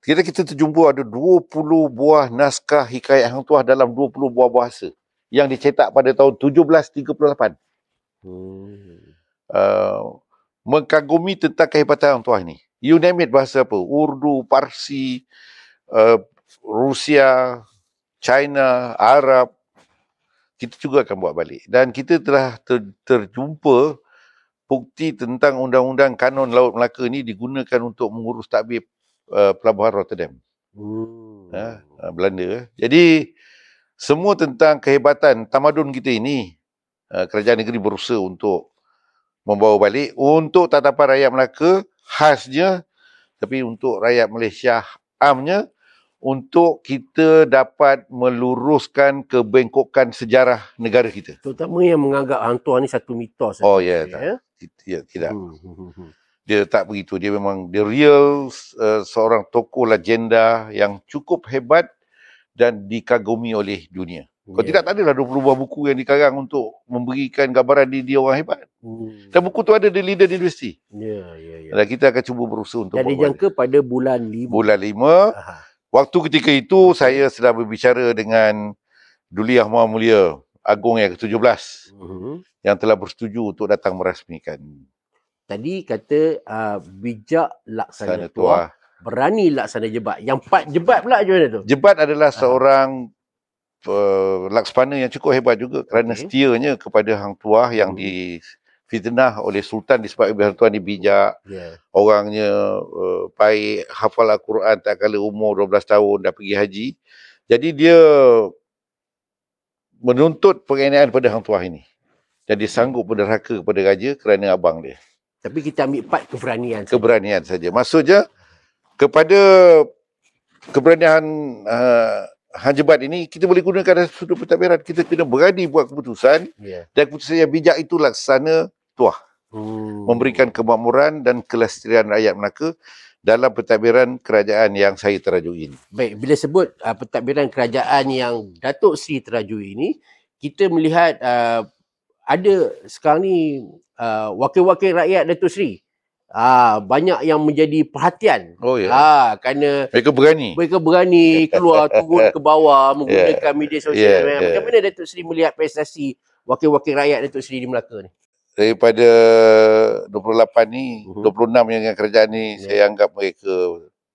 Kita kita terjumpa ada 20 buah naskah hikayat Hang Tuah dalam 20 buah bahasa yang dicetak pada tahun 1738. Hmm. Uh, mengkagumi tentang kehebatan Hang Tuah ni. You name it bahasa apa? Urdu, Parsi, uh, Rusia, China, Arab. Kita juga akan buat balik. Dan kita telah ter, terjumpa bukti tentang undang-undang kanon Laut Melaka ni digunakan untuk mengurus takbir uh, Pelabuhan Rotterdam. Hmm. Belanda. Eh. Jadi, semua tentang kehebatan tamadun kita ini, uh, kerajaan negeri berusaha untuk membawa balik untuk tatapan rakyat Melaka khasnya, tapi untuk rakyat Malaysia amnya, untuk kita dapat meluruskan kebengkokan sejarah negara kita. Terutama yang menganggap hantuan ini satu mitos. Oh, ya. ya. Yeah. Ya, tidak tidak hmm, hmm, hmm, dia tak begitu dia memang dia real uh, seorang tokoh legenda yang cukup hebat dan dikagumi oleh dunia kalau yeah. tidak tak adalah 20 buah buku yang dikarang untuk memberikan gambaran dia, dia orang hebat. Hmm. Dan buku tu ada di leader di universiti. Ya, yeah, ya, yeah, ya. Yeah. kita akan cuba berusaha untuk Jadi jangka dia. pada bulan lima. Bulan 5. Waktu ketika itu saya sedang berbicara dengan Duli Mahmulia. Mulia agung yang ke-17 uh-huh. Mhm. yang telah bersetuju untuk datang merasmikan. Tadi kata uh, bijak laksana Sana tua, tua, berani laksana jebat. Yang part jebat pula macam mana tu? Jebat adalah seorang uh-huh. uh, laksana yang cukup hebat juga kerana okay. setianya kepada Hang Tuah yang uh-huh. Hmm. di fitnah oleh sultan disebabkan Hang Tuah ni bijak. Yeah. Orangnya uh, baik, hafal Al-Quran tak kala umur 12 tahun dah pergi haji. Jadi dia menuntut penganiayaan pada hang tuah ini. Jadi sanggup berderhaka kepada raja kerana abang dia. Tapi kita ambil part keberanian. Keberanian saja. Maksudnya kepada keberanian uh, Hanjebat ini kita boleh gunakan dari sudut pentadbiran. Kita kena berani buat keputusan yeah. dan keputusan yang bijak itulah laksana tuah. Hmm. Memberikan kemakmuran dan kelestarian rakyat Melaka dalam pentadbiran kerajaan yang saya teraju ini. Baik, bila sebut uh, pentadbiran kerajaan yang Datuk Sri teraju ini, kita melihat uh, ada sekarang ni uh, wakil-wakil rakyat Datuk Sri. Ah banyak yang menjadi perhatian. Oh ya. Ah uh, kerana mereka berani. Mereka berani keluar turun ke bawah menggunakan yeah. media sosial. Yeah. Macam mana Datuk Sri melihat prestasi wakil-wakil rakyat Datuk Sri di Melaka ni? daripada 28 ni mhm. uh-huh. 26 yang kerajaan ni yeah. saya anggap mereka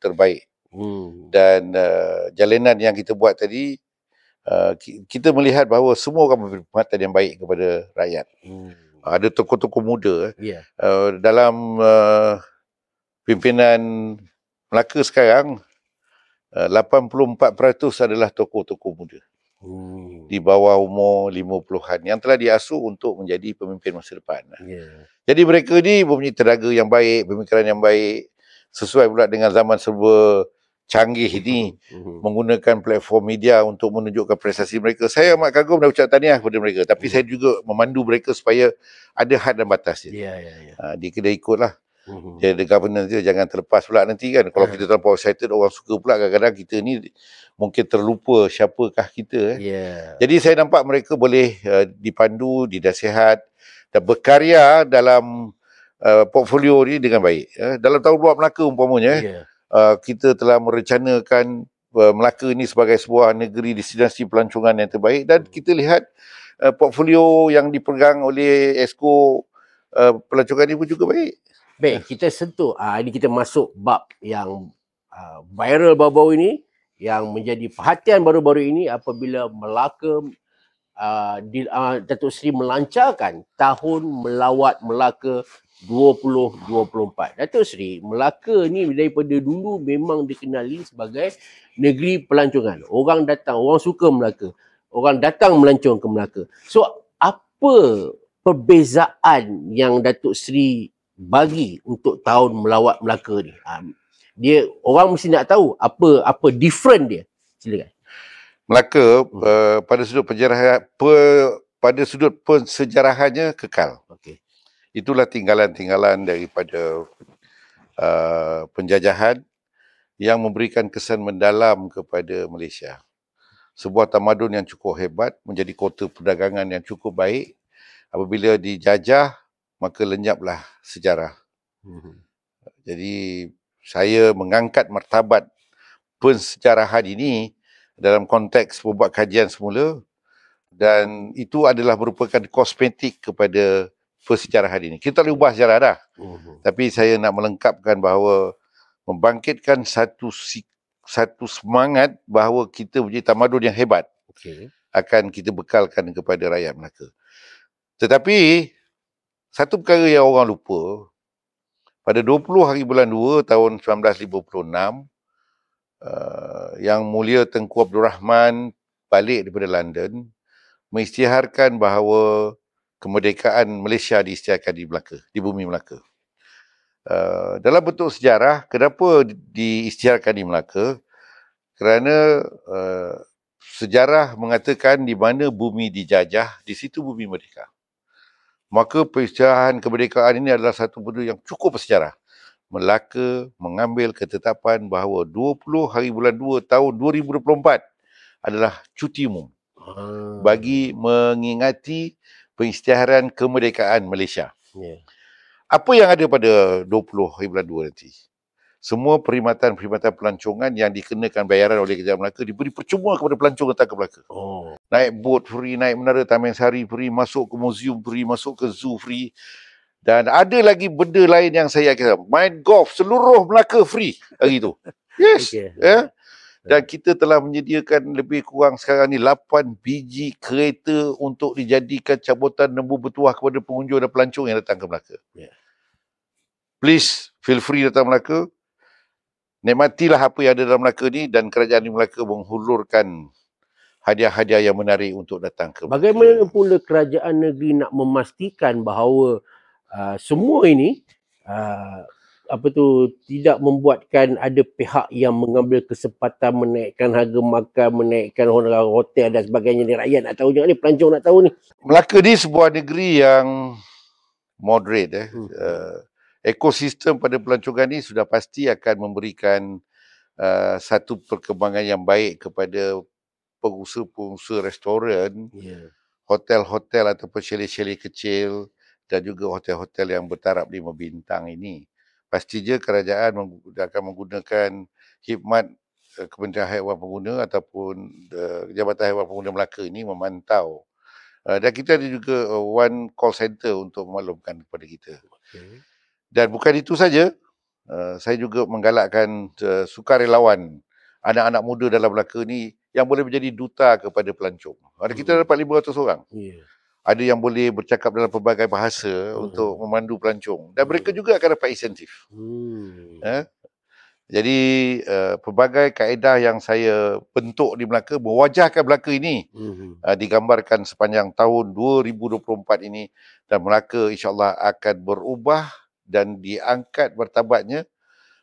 terbaik. Hmm. Dan uh, jalanan yang kita buat tadi uh, kita melihat bahawa semua orang memberi perkhidmatan yang baik kepada rakyat. Hmm. Uh, ada tokoh-tokoh muda yeah. uh, ya. eh, dalam uh, pimpinan Melaka sekarang 84% adalah tokoh-tokoh muda hmm. di bawah umur lima puluhan yang telah diasuh untuk menjadi pemimpin masa depan. Yeah. Ya. Jadi mereka ni mempunyai tenaga yang baik, pemikiran yang baik sesuai pula dengan zaman serba canggih ini hmm. menggunakan platform media untuk menunjukkan prestasi mereka. Saya amat kagum dan ucap tahniah kepada mereka. Tapi hmm. saya juga memandu mereka supaya ada had dan batas dia. Ya, ya, ya. Ha, dia kena ikutlah. Mm-hmm. Jadi the governance dia jangan terlepas pula nanti kan. Kalau yeah. kita terlalu excited orang suka pula kadang-kadang kita ni mungkin terlupa siapakah kita eh. Yeah. Jadi saya nampak mereka boleh uh, dipandu, didasihat dan berkarya dalam uh, portfolio ni dengan baik. Eh. Dalam tahun luar Melaka umpamanya eh, yeah. uh, kita telah merencanakan uh, Melaka ni sebagai sebuah negeri destinasi pelancongan yang terbaik dan mm-hmm. kita lihat uh, portfolio yang dipegang oleh Esco Uh, pelancongan ini pun juga baik Baik, ya. kita sentuh. Uh, ini kita masuk bab yang uh, viral baru-baru ini yang menjadi perhatian baru-baru ini apabila Melaka uh, di, uh, Datuk Seri melancarkan tahun melawat Melaka 2024. Datuk Seri, Melaka ni daripada dulu memang dikenali sebagai negeri pelancongan. Orang datang, orang suka Melaka. Orang datang melancong ke Melaka. So, apa perbezaan yang Datuk Seri bagi untuk tahun melawat Melaka ni. Ha, dia orang mesti nak tahu apa apa different dia. Silakan. Melaka hmm. uh, pada sudut penjarah per, pada sudut sejarahannya kekal. Okey. Itulah tinggalan-tinggalan daripada uh, penjajahan yang memberikan kesan mendalam kepada Malaysia. Sebuah tamadun yang cukup hebat menjadi kota perdagangan yang cukup baik apabila dijajah maka lenyaplah sejarah. Mm-hmm. Jadi saya mengangkat martabat hari ini dalam konteks membuat kajian semula dan itu adalah merupakan kosmetik kepada sejarah hari ini. Kita boleh ubah sejarah dah. Mm-hmm. Tapi saya nak melengkapkan bahawa membangkitkan satu satu semangat bahawa kita punya tamadun yang hebat. Okay. Akan kita bekalkan kepada rakyat Melaka. Tetapi satu perkara yang orang lupa pada 20 hari bulan 2 tahun 1956 uh, eh, yang mulia Tengku Abdul Rahman balik daripada London mengisytiharkan bahawa kemerdekaan Malaysia diisytiharkan di Melaka di bumi Melaka uh, dalam bentuk sejarah kenapa diisytiharkan di Melaka kerana uh, sejarah mengatakan di mana bumi dijajah di situ bumi merdeka Maka peristiwaan kemerdekaan ini adalah satu benda yang cukup bersejarah. Melaka mengambil ketetapan bahawa 20 hari bulan 2 tahun 2024 adalah cuti umum. Hmm. Bagi mengingati peristiharan kemerdekaan Malaysia. Yeah. Apa yang ada pada 20 hari bulan 2 nanti? semua perkhidmatan-perkhidmatan pelancongan yang dikenakan bayaran oleh Kerajaan Melaka diberi percuma kepada pelancong datang ke Melaka. Oh. Naik bot free, naik menara Taman Sari free, masuk ke museum free, masuk ke zoo free. Dan ada lagi benda lain yang saya kira main golf seluruh Melaka free hari itu. Yes. Ya. Yeah. Dan kita telah menyediakan lebih kurang sekarang ni 8 biji kereta untuk dijadikan cabutan nembu bertuah kepada pengunjung dan pelancong yang datang ke Melaka. Yeah. Please feel free datang Melaka. Nikmatilah apa yang ada dalam Melaka ni dan kerajaan di Melaka menghulurkan hadiah-hadiah yang menarik untuk datang ke Melaka. Bagaimana pula kerajaan negeri nak memastikan bahawa uh, semua ini uh, apa tu tidak membuatkan ada pihak yang mengambil kesempatan menaikkan harga makan, menaikkan honorar hotel dan sebagainya ni rakyat nak tahu juga ni, pelancong nak tahu ni. Melaka ni sebuah negeri yang moderate eh. Hmm. Uh, ekosistem pada pelancongan ini sudah pasti akan memberikan uh, satu perkembangan yang baik kepada pengusaha-pengusaha restoran, yeah. hotel-hotel ataupun chalet-chalet kecil dan juga hotel-hotel yang bertaraf lima bintang ini. Pasti je kerajaan akan menggunakan khidmat uh, Kementerian Haiwan Pengguna ataupun uh, Jabatan Haiwan Pengguna Melaka ini memantau. Uh, dan kita ada juga uh, one call center untuk memaklumkan kepada kita. Okay. Dan bukan itu saja, eh, saya juga menggalakkan eh, sukarelawan anak-anak muda dalam Melaka ni yang boleh menjadi duta kepada pelancong. Ada kita hmm. dapat 500 orang. Ya. Ada yang boleh bercakap dalam pelbagai bahasa hmm. untuk memandu pelancong dan mereka hmm. juga akan dapat insentif. Eh? Jadi uh, pelbagai kaedah yang saya bentuk di Melaka mewajahkan Melaka ini uh, digambarkan sepanjang tahun 2024 ini dan Melaka insyaallah akan berubah dan diangkat martabatnya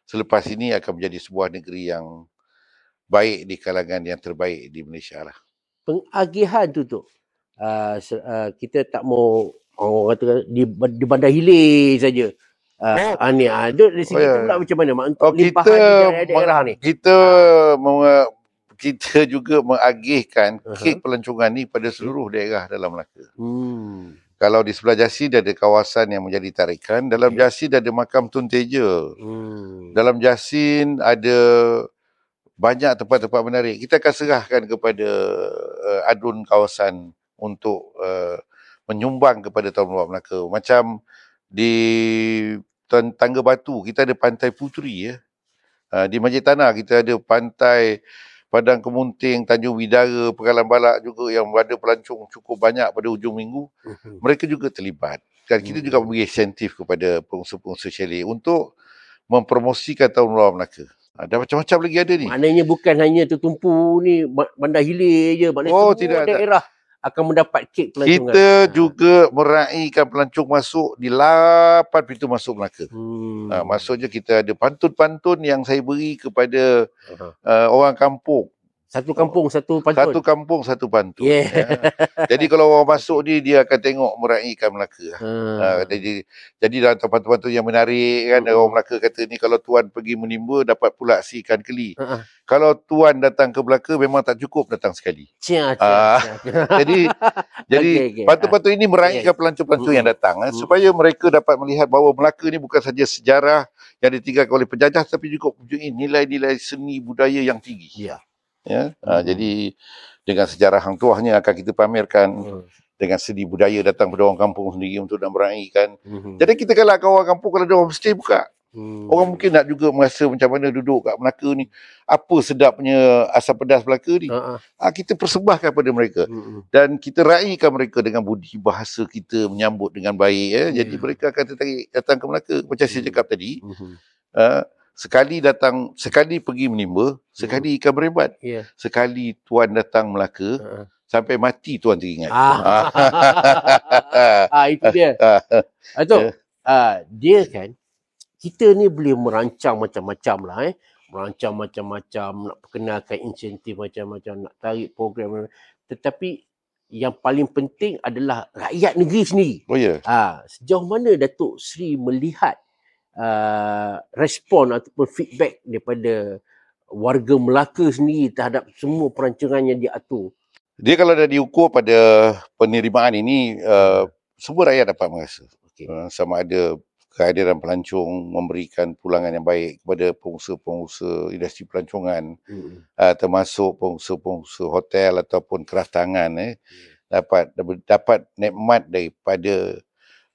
selepas ini akan menjadi sebuah negeri yang baik di kalangan yang terbaik di Malaysia lah. Pengagihan tu tu uh, uh, kita tak mau orang oh, kata kan, di, di bandar hilir saja. Uh, ah, ni ada ah, di sini oh, ya. pula macam mana mak oh, kita daerah ni. Kita ha. kita juga mengagihkan uh-huh. pelancongan ni pada seluruh daerah dalam Melaka. Hmm kalau di sebelah jasi dia ada kawasan yang menjadi tarikan dalam okay. jasi dia ada makam Tun Teja hmm. dalam jasin ada banyak tempat-tempat menarik kita akan serahkan kepada uh, adun kawasan untuk uh, menyumbang kepada Tuan Luar Melaka macam di Tangga Batu kita ada Pantai Puteri ya uh, di Masjid Tanah kita ada Pantai Padang Kemunting, Tanjung Widara, Pekalan Balak juga yang berada pelancong cukup banyak pada hujung minggu. Mhm. Mereka juga terlibat. Dan kita juga memberi insentif kepada pengusaha-pengusaha chalet untuk mempromosikan Tahun Luar Melaka. Ada ha, macam-macam lagi ada ni. Maknanya bukan hanya tertumpu ni bandar hilir je. Maknanya oh, tidak, daerah. Tak akan mendapat kek pelancong. Kita kan? juga meraihkan pelancong masuk di lapan pintu masuk Melaka. Hmm. Ha, maksudnya kita ada pantun-pantun yang saya beri kepada uh-huh. uh, orang kampung. Satu oh. kampung, satu pantun. Satu kampung, satu pantun. Yeah. Ya. Jadi kalau orang masuk ni, dia akan tengok meraihkan Melaka. Hmm. Ha, jadi, jadi dalam tempat-tempat tu yang menarik kan, hmm. orang Melaka kata ni, kalau tuan pergi menimba, dapat pula si ikan keli. uh Kalau tuan datang ke Melaka, memang tak cukup datang sekali. Cia, cia, ha, jadi, jadi okay, okay. pantun-pantun ini meraihkan yeah. pelancong-pelancong uh yang datang. Uh-huh. Supaya mereka dapat melihat bahawa Melaka ni bukan saja sejarah yang ditinggalkan oleh penjajah, tapi juga mempunyai nilai-nilai seni budaya yang tinggi. Ya. Yeah ya ah, hmm. jadi dengan sejarah hang tuahnya akan kita pamerkan hmm dengan seni budaya datang pada orang kampung sendiri untuk dan meraihkan. Mm-hmm. Jadi kita kalau kawan kampung kalau ada orang mesti buka. Mm-hmm. Orang mungkin nak juga merasa macam mana duduk kat Melaka ni. Apa sedapnya asam pedas Melaka ni. Uh-huh. Ha, ha. Ah, kita persembahkan kepada mereka. Mm-hmm. Dan kita raihkan mereka dengan budi bahasa kita menyambut dengan baik. Eh. Jadi mm-hmm. mereka akan tertarik datang ke Melaka. Macam mm-hmm. saya hmm. cakap tadi. Mm-hmm sekali datang sekali pergi menimba sekali hmm. ikan berebat yeah. sekali tuan datang melaka uh-huh. sampai mati tuan teringat ah, ah itu dia atau ah, yeah. Ya. ah, dia kan kita ni boleh merancang macam-macam lah eh merancang macam-macam nak perkenalkan insentif macam-macam nak tarik program tetapi yang paling penting adalah rakyat negeri sendiri oh yeah. ah, sejauh mana datuk sri melihat uh, respon ataupun feedback daripada warga Melaka sendiri terhadap semua perancangan yang diatur? Dia kalau dah diukur pada penerimaan ini, uh, semua rakyat dapat merasa. Okay. Uh, sama ada kehadiran pelancong memberikan pulangan yang baik kepada pengusaha-pengusaha industri pelancongan hmm. uh, termasuk pengusaha-pengusaha hotel ataupun kraftangan eh, hmm. dapat dapat nikmat daripada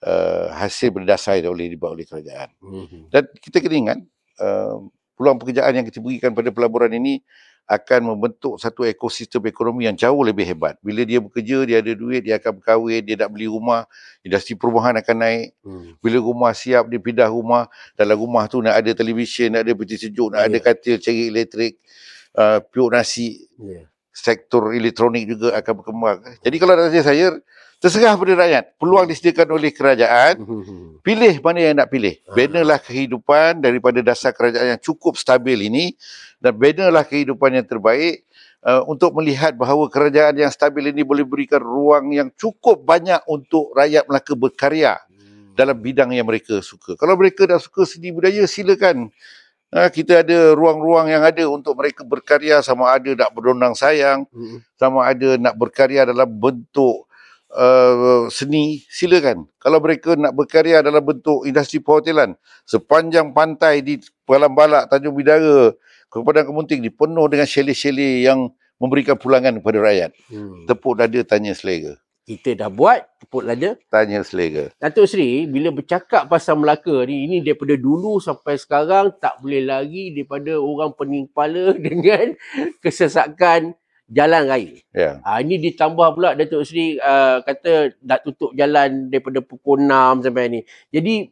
uh, hasil berdasar yang boleh dibuat oleh kerajaan. Mm-hmm. Dan kita kena ingat uh, peluang pekerjaan yang kita berikan pada pelaburan ini akan membentuk satu ekosistem ekonomi yang jauh lebih hebat. Bila dia bekerja, dia ada duit, dia akan berkahwin, dia nak beli rumah, industri perumahan akan naik. Hmm. Bila rumah siap, dia pindah rumah. Dalam rumah tu nak ada televisyen, nak ada peti sejuk, nak yeah. ada katil, cari elektrik, uh, piuk nasi. Yeah sektor elektronik juga akan berkembang. Jadi kalau tanya saya, terserah pada rakyat. Peluang hmm. disediakan oleh kerajaan, hmm, hmm, pilih mana yang nak pilih. Ah. Benarlah kehidupan daripada dasar kerajaan yang cukup stabil ini dan benarlah kehidupan yang terbaik uh, untuk melihat bahawa kerajaan yang stabil ini boleh berikan ruang yang cukup banyak untuk rakyat Melaka berkarya dalam bidang yang mereka suka. Kalau mereka dah suka seni budaya, silakan Ha, kita ada ruang-ruang yang ada untuk mereka berkarya sama ada nak berondang sayang sama ada nak berkarya dalam bentuk uh, seni silakan kalau mereka nak berkarya dalam bentuk industri perhotelan sepanjang pantai di Palam Balak Tanjung Bidara kepada Kemunting dipenuh dengan chalet-chalet yang memberikan pulangan kepada rakyat hmm. tepuk dada tanya selera kita dah buat put lada tanya selera Datuk Sri bila bercakap pasal Melaka ni ini daripada dulu sampai sekarang tak boleh lari daripada orang pening kepala dengan kesesakan jalan raya ya ha, ini ditambah pula Datuk Seri uh, kata dah tutup jalan daripada pukul 6 sampai ni jadi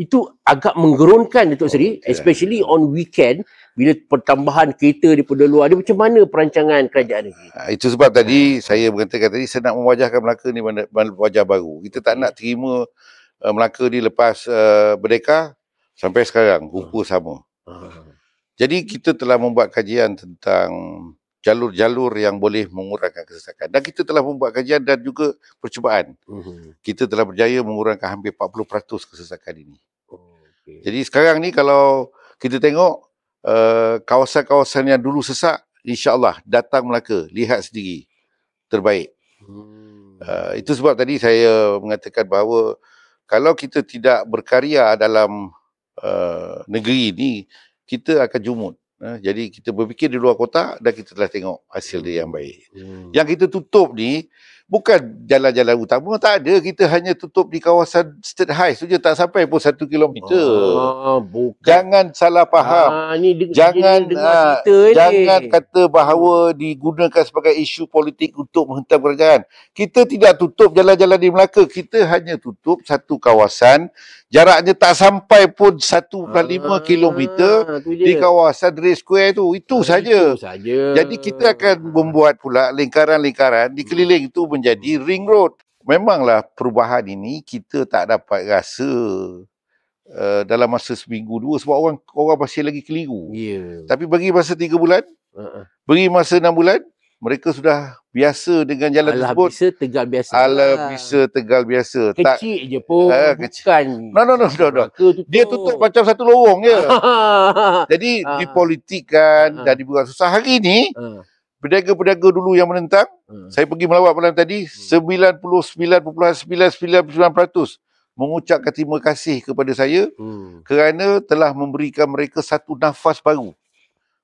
itu agak menggerunkan Datuk oh, Seri okay. especially on weekend bila pertambahan kereta daripada luar dia macam mana perancangan kerajaan ini? Ah, itu sebab tadi saya mengatakan tadi saya nak mewajahkan Melaka ni wajah baru kita tak hmm. nak terima uh, Melaka ni lepas uh, merdeka uh, sampai sekarang rupa uh. sama uh. jadi kita telah membuat kajian tentang jalur-jalur yang boleh mengurangkan kesesakan dan kita telah membuat kajian dan juga percubaan uh-huh. kita telah berjaya mengurangkan hampir 40% kesesakan ini Okay. Jadi sekarang ni kalau kita tengok uh, kawasan-kawasan yang dulu sesak, insyaAllah datang Melaka, lihat sendiri, terbaik. Uh, itu sebab tadi saya mengatakan bahawa kalau kita tidak berkarya dalam uh, negeri ini, kita akan jumut. Uh, jadi kita berfikir di luar kota dan kita telah tengok hasil dia yang baik. Hmm. Yang kita tutup ni, bukan jalan-jalan utama tak ada kita hanya tutup di kawasan state high saja tak sampai pun satu kilometer ah, jangan salah faham ah, ini de- jangan kita ah, jangan kata bahawa digunakan sebagai isu politik untuk menghentam kerajaan kita tidak tutup jalan-jalan di Melaka kita hanya tutup satu kawasan jaraknya tak sampai pun 1.5 ah, kilometer di kawasan Red Square tu ah, itu saja jadi kita akan membuat pula lingkaran-lingkaran di keliling itu menjadi ring road. Memanglah perubahan ini kita tak dapat rasa uh, dalam masa seminggu dua sebab orang orang masih lagi keliru. Yeah. Tapi bagi masa tiga bulan, uh-uh. bagi masa enam bulan, mereka sudah biasa dengan jalan Alah tersebut. Alah bisa tegal biasa. Alah lah. bisa tegal biasa. Kecil tak, je pun. Eh, kecil. Bukan. No, no, no. no, no. Dia tutup macam satu lorong je. Jadi ha. dipolitikkan ha. dan dibuat susah. Hari ni, uh. Pedaga-pedaga dulu yang menentang, hmm. saya pergi melawat malam tadi, hmm. 99.99% mengucapkan terima kasih kepada saya hmm. kerana telah memberikan mereka satu nafas baru.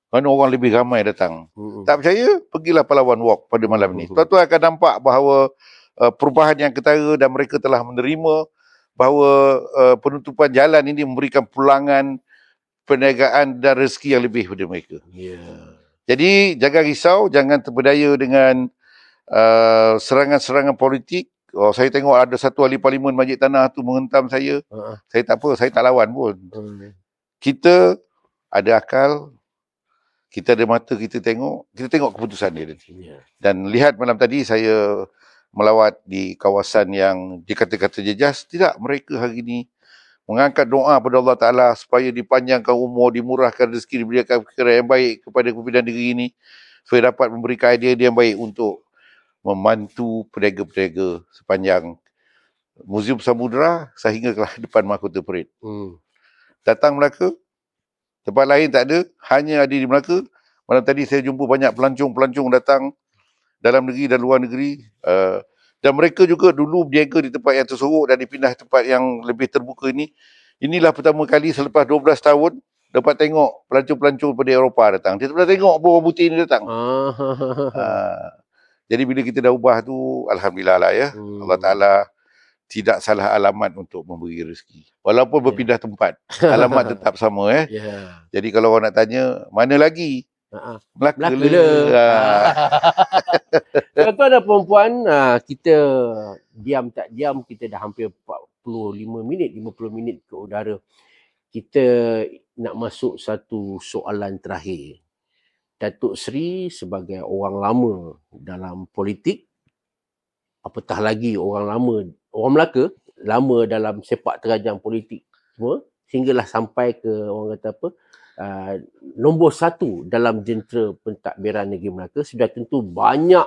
Kerana orang lebih ramai datang. Hmm. Tak percaya? Pergilah Palawan Walk pada malam hmm. ni. Tuan-tuan akan nampak bahawa uh, perubahan yang ketara dan mereka telah menerima bahawa uh, penutupan jalan ini memberikan pulangan perniagaan dan rezeki yang lebih kepada mereka. Ya. Yeah. Jadi jangan risau, jangan terpedaya dengan uh, serangan-serangan politik. Oh, saya tengok ada satu ahli parlimen Majlis Tanah tu menghentam saya. Uh-huh. Saya tak apa, saya tak lawan pun. Uh-huh. Kita ada akal, kita ada mata kita tengok, kita tengok keputusan dia nanti. Yeah. Dan lihat malam tadi saya melawat di kawasan yang dikata-kata jejas, tidak mereka hari ini mengangkat doa kepada Allah Ta'ala supaya dipanjangkan umur, dimurahkan rezeki, diberikan fikiran yang baik kepada kepimpinan negeri ini supaya dapat memberikan idea yang baik untuk membantu peniaga-peniaga sepanjang Muzium Samudera sehingga ke depan Mahkota Perit. Hmm. Datang Melaka, tempat lain tak ada, hanya ada di Melaka. Malam tadi saya jumpa banyak pelancong-pelancong datang dalam negeri dan luar negeri. Uh, dan mereka juga dulu berniaga di tempat yang tersorok dan dipindah tempat yang lebih terbuka ini. Inilah pertama kali selepas 12 tahun dapat tengok pelancong-pelancong daripada Eropah datang. Kita pernah tengok bawah buti ini datang. Ah. ha. Jadi bila kita dah ubah tu, Alhamdulillah lah ya. Hmm. Allah Ta'ala tidak salah alamat untuk memberi rezeki. Walaupun ya. berpindah yeah. tempat, alamat tetap sama eh. ya. Yeah. Jadi kalau orang nak tanya, mana lagi Melaka Melaka le. Kalau ada perempuan, uh, kita diam tak diam, kita dah hampir 45 minit, 50 minit ke udara. Kita nak masuk satu soalan terakhir. Datuk Seri sebagai orang lama dalam politik, apatah lagi orang lama, orang Melaka, lama dalam sepak terajang politik semua, sehinggalah sampai ke orang kata apa, uh, nombor satu dalam jentera pentadbiran negeri Melaka sudah tentu banyak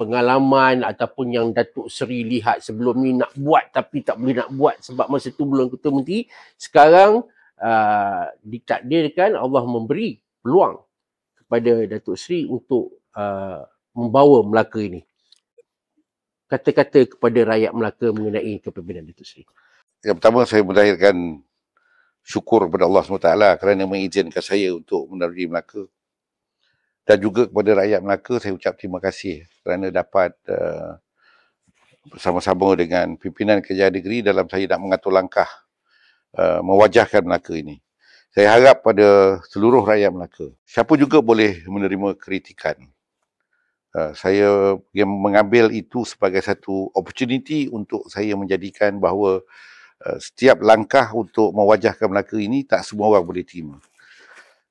pengalaman ataupun yang Datuk Seri lihat sebelum ni nak buat tapi tak boleh nak buat sebab masa tu belum ketua menteri sekarang uh, ditakdirkan Allah memberi peluang kepada Datuk Seri untuk uh, membawa Melaka ini kata-kata kepada rakyat Melaka mengenai kepimpinan Datuk Seri yang pertama saya menakhirkan syukur kepada Allah SWT kerana mengizinkan saya untuk menerusi Melaka. Dan juga kepada rakyat Melaka, saya ucap terima kasih kerana dapat eh, bersama-sama dengan pimpinan kerajaan negeri dalam saya nak mengatur langkah uh, mewajahkan Melaka ini. Saya harap pada seluruh rakyat Melaka, siapa juga boleh menerima kritikan. Uh, saya mengambil itu sebagai satu opportunity untuk saya menjadikan bahawa Eh, setiap langkah untuk mewajahkan Melaka ini tak semua orang boleh terima.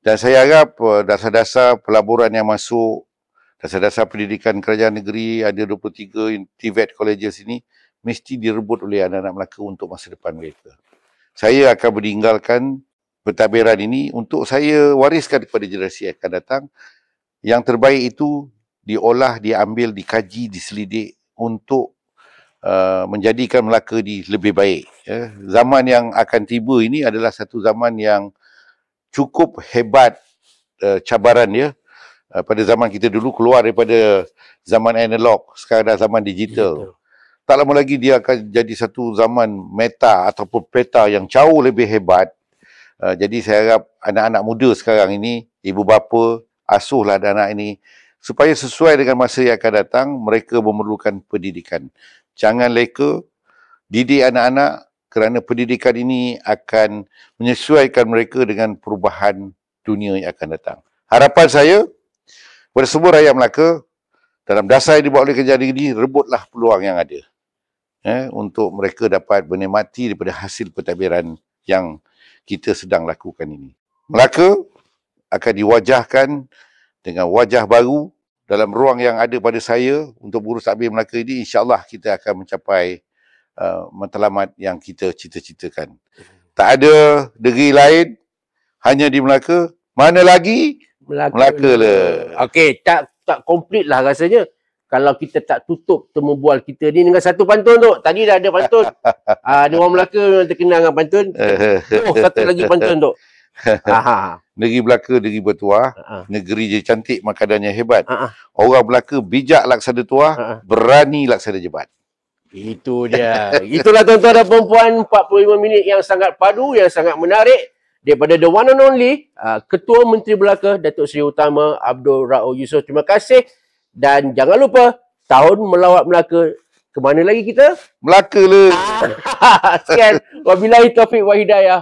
Dan saya harap eh, dasar-dasar pelaburan yang masuk, dasar-dasar pendidikan kerajaan negeri, ada 23 TVET e colleges ini, mesti direbut oleh anak-anak Melaka untuk masa depan mereka. Saya akan meninggalkan pentadbiran ini untuk saya wariskan kepada generasi yang akan datang. Yang terbaik itu diolah, diambil, dikaji, diselidik untuk Uh, menjadikan Melaka ini lebih baik. Eh, zaman yang akan tiba ini adalah satu zaman yang cukup hebat uh, cabaran dia. Ya. Uh, pada zaman kita dulu keluar daripada zaman analog, sekarang dah zaman digital. digital. Tak lama lagi dia akan jadi satu zaman meta ataupun peta yang jauh lebih hebat. Uh, jadi saya harap anak-anak muda sekarang ini, ibu bapa, asuhlah anak-anak ini supaya sesuai dengan masa yang akan datang, mereka memerlukan pendidikan jangan leka didik anak-anak kerana pendidikan ini akan menyesuaikan mereka dengan perubahan dunia yang akan datang. Harapan saya kepada semua rakyat Melaka dalam dasar yang dibuat oleh kerajaan ini rebutlah peluang yang ada eh, untuk mereka dapat menikmati daripada hasil pentadbiran yang kita sedang lakukan ini. Melaka akan diwajahkan dengan wajah baru dalam ruang yang ada pada saya untuk urus Abi Melaka ini insyaallah kita akan mencapai uh, matlamat yang kita cita-citakan. Tak ada negeri lain hanya di Melaka. Mana lagi? Melaka. Melaka le. Lah. Lah. Okey, tak tak komplit lah rasanya kalau kita tak tutup temu bual kita ni dengan satu pantun tu. Tadi dah ada pantun. Ah, uh, orang Melaka memang terkenal dengan pantun. Oh, satu lagi pantun tu. negeri Belaka, negeri bertuah. Aha. Negeri je cantik, makanannya hebat. Aha. Orang Belaka bijak laksana tuah, Aha. berani laksana jebat. Itu dia. Itulah tuan-tuan dan perempuan 45 minit yang sangat padu, yang sangat menarik. Daripada the one and only, uh, Ketua Menteri Belaka, Datuk Seri Utama Abdul Rao Yusof. Terima kasih. Dan jangan lupa, tahun melawat Melaka, ke mana lagi kita? Melaka lah. Sekian. Wabilahi Taufiq Wahidayah.